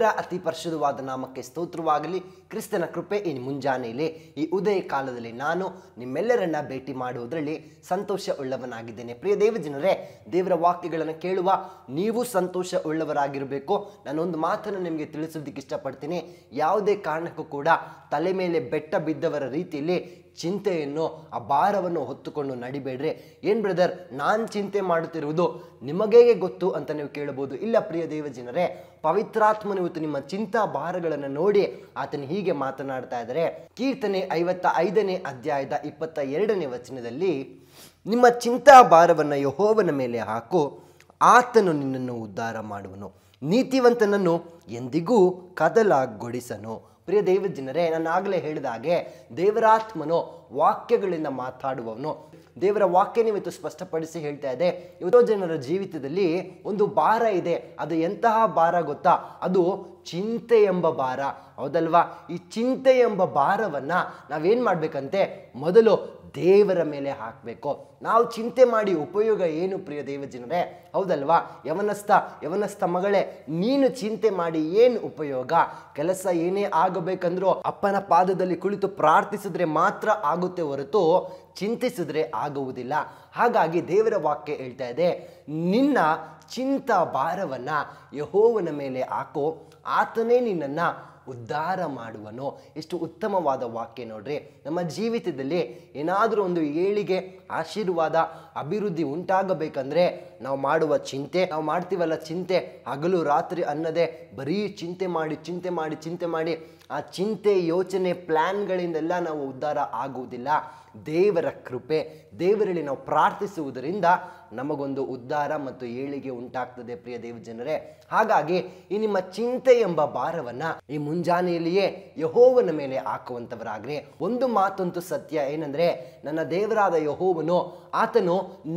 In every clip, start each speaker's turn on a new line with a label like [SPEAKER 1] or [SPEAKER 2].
[SPEAKER 1] ದೇವರ ಅತಿ ಪರಿಶುದ್ಧವಾದ ನಾಮಕ್ಕೆ ಸ್ತೋತ್ರವಾಗಲಿ ಕ್ರಿಸ್ತನ ಕೃಪೆ ಈ ಮುಂಜಾನೆಯಲ್ಲಿ ಈ ಉದಯ ಕಾಲದಲ್ಲಿ ನಾನು ನಿಮ್ಮೆಲ್ಲರನ್ನ ಭೇಟಿ ಮಾಡುವುದರಲ್ಲಿ ಸಂತೋಷ ಉಳ್ಳವನಾಗಿದ್ದೇನೆ ಪ್ರಿಯ ದೇವಜನರೇ ದೇವರ ವಾಕ್ಯಗಳನ್ನು ಕೇಳುವ ನೀವು ಸಂತೋಷ ಉಳ್ಳವರಾಗಿರಬೇಕು ನಾನೊಂದು ಮಾತನ್ನು ನಿಮಗೆ ತಿಳಿಸೋದಕ್ಕೆ ಇಷ್ಟಪಡ್ತೀನಿ ಯಾವುದೇ ಕಾರಣಕ್ಕೂ ಕೂಡ ತಲೆ ಮೇಲೆ ಬೆಟ್ಟ ಬಿದ್ದವರ ರೀತಿಯಲ್ಲಿ ಚಿಂತೆಯನ್ನು ಆ ಭಾರವನ್ನು ಹೊತ್ತುಕೊಂಡು ನಡಿಬೇಡ್ರಿ ಏನು ಬ್ರದರ್ ನಾನು ಚಿಂತೆ ಮಾಡುತ್ತಿರುವುದು ನಿಮಗೇ ಗೊತ್ತು ಅಂತ ನೀವು ಕೇಳಬಹುದು ಇಲ್ಲ ಪ್ರಿಯ ದೇವಜನರೇ ಪವಿತ್ರಾತ್ಮನು ಇವತ್ತು ನಿಮ್ಮ ಚಿಂತಾ ಭಾರಗಳನ್ನು ನೋಡಿ ಆತನು ಹೀಗೆ ಮಾತನಾಡ್ತಾ ಇದ್ದಾರೆ ಕೀರ್ತನೆ ಐವತ್ತ ಐದನೇ ಅಧ್ಯಾಯದ ಇಪ್ಪತ್ತ ಎರಡನೇ ವಚನದಲ್ಲಿ ನಿಮ್ಮ ಚಿಂತಾ ಭಾರವನ್ನು ಯಹೋವನ ಮೇಲೆ ಹಾಕು ಆತನು ನಿನ್ನನ್ನು ಉದ್ಧಾರ ಮಾಡುವನು ನೀತಿವಂತನನ್ನು ಎಂದಿಗೂ ಕದಲಾಗೊಡಿಸನು ಪ್ರಿಯ ದೈವ ಜನರೇ ನಾನು ಆಗಲೇ ಹೇಳಿದ ಹಾಗೆ ದೇವರಾತ್ಮನೋ ವಾಕ್ಯಗಳಿಂದ ಮಾತಾಡುವವನು ದೇವರ ವಾಕ್ಯ ನೀವಿತ್ತು ಸ್ಪಷ್ಟಪಡಿಸಿ ಹೇಳ್ತಾ ಇದೆ ಇವತ್ತೋ ಜನರ ಜೀವಿತದಲ್ಲಿ ಒಂದು ಭಾರ ಇದೆ ಅದು ಎಂತಹ ಭಾರ ಗೊತ್ತಾ ಅದು ಚಿಂತೆ ಎಂಬ ಭಾರ ಹೌದಲ್ವಾ ಈ ಚಿಂತೆ ಎಂಬ ಭಾರವನ್ನು ನಾವೇನು ಮಾಡಬೇಕಂತೆ ಮೊದಲು ದೇವರ ಮೇಲೆ ಹಾಕಬೇಕು ನಾವು ಚಿಂತೆ ಮಾಡಿ ಉಪಯೋಗ ಏನು ಪ್ರಿಯ ದೇವಜನರೇ ಹೌದಲ್ವಾ ಯವನಸ್ಥ ಯವನಸ್ಥ ಮಗಳೇ ನೀನು ಚಿಂತೆ ಮಾಡಿ ಏನು ಉಪಯೋಗ ಕೆಲಸ ಏನೇ ಆಗಬೇಕಂದ್ರೂ ಅಪ್ಪನ ಪಾದದಲ್ಲಿ ಕುಳಿತು ಪ್ರಾರ್ಥಿಸಿದ್ರೆ ಮಾತ್ರ ಆಗುತ್ತೆ ಹೊರತು ಚಿಂತಿಸಿದ್ರೆ ಆಗುವುದಿಲ್ಲ ಹಾಗಾಗಿ ದೇವರ ವಾಕ್ಯ ಹೇಳ್ತಾ ಇದೆ ನಿನ್ನ ಚಿಂತ ಭಾರವನ್ನು ಯಹೋವನ ಮೇಲೆ ಹಾಕು ಆತನೇ ನಿನ್ನನ್ನು ಉದ್ಧಾರ ಮಾಡುವನು ಎಷ್ಟು ಉತ್ತಮವಾದ ವಾಕ್ಯ ನೋಡ್ರಿ ನಮ್ಮ ಜೀವಿತದಲ್ಲಿ ಏನಾದರೂ ಒಂದು ಏಳಿಗೆ ಆಶೀರ್ವಾದ ಅಭಿವೃದ್ಧಿ ಉಂಟಾಗಬೇಕಂದ್ರೆ ನಾವು ಮಾಡುವ ಚಿಂತೆ ನಾವು ಮಾಡ್ತೀವಲ್ಲ ಚಿಂತೆ ಹಗಲು ರಾತ್ರಿ ಅನ್ನದೇ ಬರೀ ಚಿಂತೆ ಮಾಡಿ ಚಿಂತೆ ಮಾಡಿ ಚಿಂತೆ ಮಾಡಿ ಆ ಚಿಂತೆ ಯೋಚನೆ ಪ್ಲ್ಯಾನ್ಗಳಿಂದೆಲ್ಲ ನಾವು ಉದ್ಧಾರ ಆಗುವುದಿಲ್ಲ ದೇವರ ಕೃಪೆ ದೇವರಲ್ಲಿ ನಾವು ಪ್ರಾರ್ಥಿಸುವುದರಿಂದ ನಮಗೊಂದು ಉದ್ಧಾರ ಮತ್ತು ಏಳಿಗೆ ಉಂಟಾಗ್ತದೆ ಪ್ರಿಯ ದೇವಜನರೇ ಹಾಗಾಗಿ ಈ ನಿಮ್ಮ ಚಿಂತೆ ಎಂಬ ಭಾರವನ್ನು ಈ ಮುಂಜಾನೆಯಲ್ಲಿಯೇ ಯಹೋವನ ಮೇಲೆ ಹಾಕುವಂಥವರಾಗ್ರಿ ಒಂದು ಮಾತಂತೂ ಸತ್ಯ ಏನಂದರೆ ನನ್ನ ದೇವರಾದ ಯಹೋವನು ಆತನು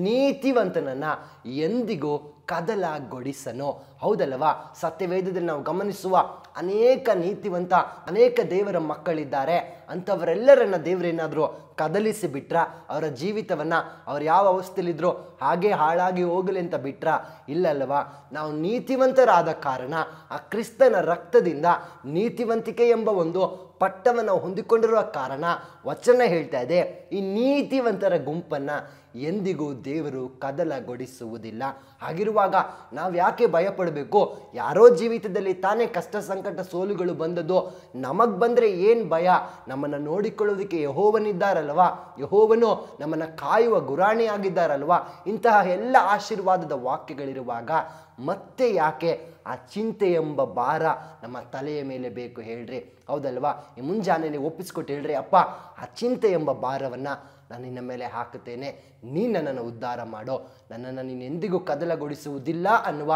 [SPEAKER 1] ನೀತಿವಂತನನ್ನು ಎಂದಿಗೂ ಕದಲಗೊಡಿಸನು ಹೌದಲ್ವಾ ಸತ್ಯವೇದದಲ್ಲಿ ನಾವು ಗಮನಿಸುವ ಅನೇಕ ನೀತಿವಂತ ಅನೇಕ ದೇವರ ಮಕ್ಕಳಿದ್ದಾರೆ ಅಂಥವರೆಲ್ಲರನ್ನ ದೇವರೇನಾದರೂ ಕದಲಿಸಿ ಬಿಟ್ರ ಅವರ ಜೀವಿತವನ್ನು ಅವ್ರು ಯಾವ ಅವಸ್ಥೆಯಲ್ಲಿದ್ದರು ಹಾಗೆ ಹಾಳಾಗಿ ಹೋಗಲಿ ಅಂತ ಬಿಟ್ರ ಇಲ್ಲಲ್ವಾ ನಾವು ನೀತಿವಂತರಾದ ಕಾರಣ ಆ ಕ್ರಿಸ್ತನ ರಕ್ತದಿಂದ ನೀತಿವಂತಿಕೆ ಎಂಬ ಒಂದು ಪಟ್ಟವನ್ನು ಹೊಂದಿಕೊಂಡಿರುವ ಕಾರಣ ವಚನ ಹೇಳ್ತಾ ಇದೆ ಈ ನೀತಿವಂತರ ಗುಂಪನ್ನು ಎಂದಿಗೂ ದೇವರು ಕದಲಗೊಡಿಸುವುದಿಲ್ಲ ಹಾಗಿರುವಾಗ ನಾವು ಯಾಕೆ ಭಯಪಡಬೇಕು ಯಾರೋ ಜೀವಿತದಲ್ಲಿ ತಾನೇ ಕಷ್ಟ ಸಂಕಟ ಸೋಲುಗಳು ಬಂದದ್ದು ನಮಗೆ ಬಂದರೆ ಏನು ಭಯ ನಮ್ಮನ್ನು ನೋಡಿಕೊಳ್ಳೋದಕ್ಕೆ ಯಹೋವನಿದ್ದಾರಲ್ವಾ ಯಹೋವನು ನಮ್ಮನ್ನು ಕಾಯುವ ಗುರಾಣಿ ಇಂತಹ ಎಲ್ಲ ಆಶೀರ್ವಾದದ ವಾಕ್ಯಗಳಿರುವಾಗ ಮತ್ತೆ ಯಾಕೆ ಆ ಚಿಂತೆ ಎಂಬ ಭಾರ ನಮ್ಮ ತಲೆಯ ಮೇಲೆ ಬೇಕು ಹೇಳ್ರಿ ಹೌದಲ್ವಾ ಈ ಮುಂಜಾನೆಯಲ್ಲಿ ಒಪ್ಪಿಸ್ಕೊಟ್ಟು ಹೇಳ್ರಿ ಅಪ್ಪ ಆ ಚಿಂತೆ ಎಂಬ ಭಾರವನ್ನು ನಾನು ನಿನ್ನ ಮೇಲೆ ಹಾಕುತ್ತೇನೆ ನೀ ನನ್ನನ್ನು ಉದ್ಧಾರ ಮಾಡೋ ನನ್ನನ್ನು ನೀನು ಎಂದಿಗೂ ಕದಲಗೊಳಿಸುವುದಿಲ್ಲ ಅನ್ನುವ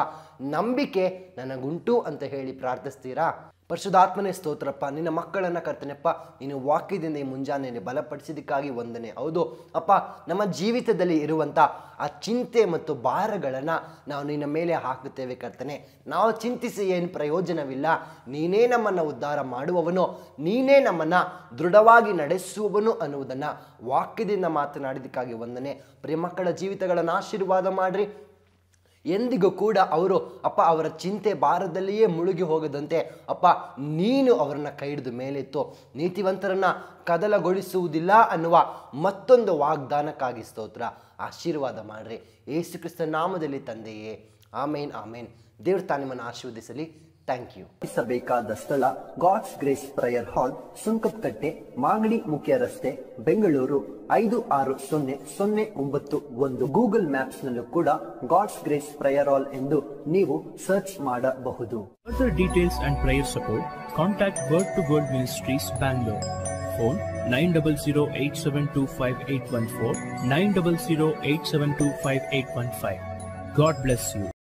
[SPEAKER 1] ನಂಬಿಕೆ ನನಗುಂಟು ಅಂತ ಹೇಳಿ ಪ್ರಾರ್ಥಿಸ್ತೀರಾ ಪರಿಶುದ್ಧಾತ್ಮನೇ ಸ್ತೋತ್ರಪ್ಪ ನಿನ್ನ ಮಕ್ಕಳನ್ನು ಕರ್ತನೆಪ್ಪ ನೀನು ವಾಕ್ಯದಿಂದ ಈ ಮುಂಜಾನೆಯಲ್ಲಿ ಬಲಪಡಿಸಿದ್ದಕ್ಕಾಗಿ ವಂದನೆ ಹೌದು ಅಪ್ಪ ನಮ್ಮ ಜೀವಿತದಲ್ಲಿ ಇರುವಂಥ ಆ ಚಿಂತೆ ಮತ್ತು ಭಾರಗಳನ್ನು ನಾವು ನಿನ್ನ ಮೇಲೆ ಹಾಕುತ್ತೇವೆ ಕರ್ತನೆ ನಾವು ಚಿಂತಿಸಿ ಏನು ಪ್ರಯೋಜನವಿಲ್ಲ ನೀನೇ ನಮ್ಮನ್ನು ಉದ್ಧಾರ ಮಾಡುವವನು ನೀನೇ ನಮ್ಮನ್ನು ದೃಢವಾಗಿ ನಡೆಸುವವನು ಅನ್ನುವುದನ್ನು ವಾಕ್ಯದಿಂದ ಮಾತನಾಡಿದ್ದಕ್ಕಾಗಿ ವಂದನೆ ಪ್ರಿಯ ಮಕ್ಕಳ ಜೀವಿತಗಳನ್ನು ಆಶೀರ್ವಾದ ಮಾಡಿರಿ ಎಂದಿಗೂ ಕೂಡ ಅವರು ಅಪ್ಪ ಅವರ ಚಿಂತೆ ಭಾರದಲ್ಲಿಯೇ ಮುಳುಗಿ ಹೋಗದಂತೆ ಅಪ್ಪ ನೀನು ಅವರನ್ನು ಕೈ ಹಿಡಿದು ಮೇಲೆತ್ತು ನೀತಿವಂತರನ್ನು ಕದಲಗೊಳಿಸುವುದಿಲ್ಲ ಅನ್ನುವ ಮತ್ತೊಂದು ವಾಗ್ದಾನಕ್ಕಾಗಿ ಸ್ತೋತ್ರ ಆಶೀರ್ವಾದ ಮಾಡಿರಿ ಯೇಸು ಕ್ರಿಸ್ತ ನಾಮದಲ್ಲಿ ತಂದೆಯೇ ಆಮೇನ್ ಆಮೇನ್ ದೇವ್ರ ತಾನಿಮನ್ನು ಆಶೀರ್ವದಿಸಲಿ ಥ್ಯಾಂಕ್ ಯು ಬೇಕಾದ ಸ್ಥಳ God's grace prayer hall Sunkadakatte Magadi ಮುಖ್ಯ ರಸ್ತೆ ಬೆಂಗಳೂರು ಐದು ಆರು ಸೊನ್ನೆ ಸೊನ್ನೆ ಒಂಬತ್ತು ಒಂದು ಗೂಗಲ್ ಮ್ಯಾಪ್ಸ್ ನಲ್ಲೂ ಕೂಡ ಗಾಡ್ಸ್ ಗ್ರೇಸ್ ಪ್ರೇಯರ್ ಹಾಲ್ ಎಂದು ನೀವು ಸರ್ಚ್ ಮಾಡಬಹುದು further details and prayer support contact word to word ministries Bangalore phone nine double zero eight seven two five eight one four nine double zero eight seven two five eight one five God bless you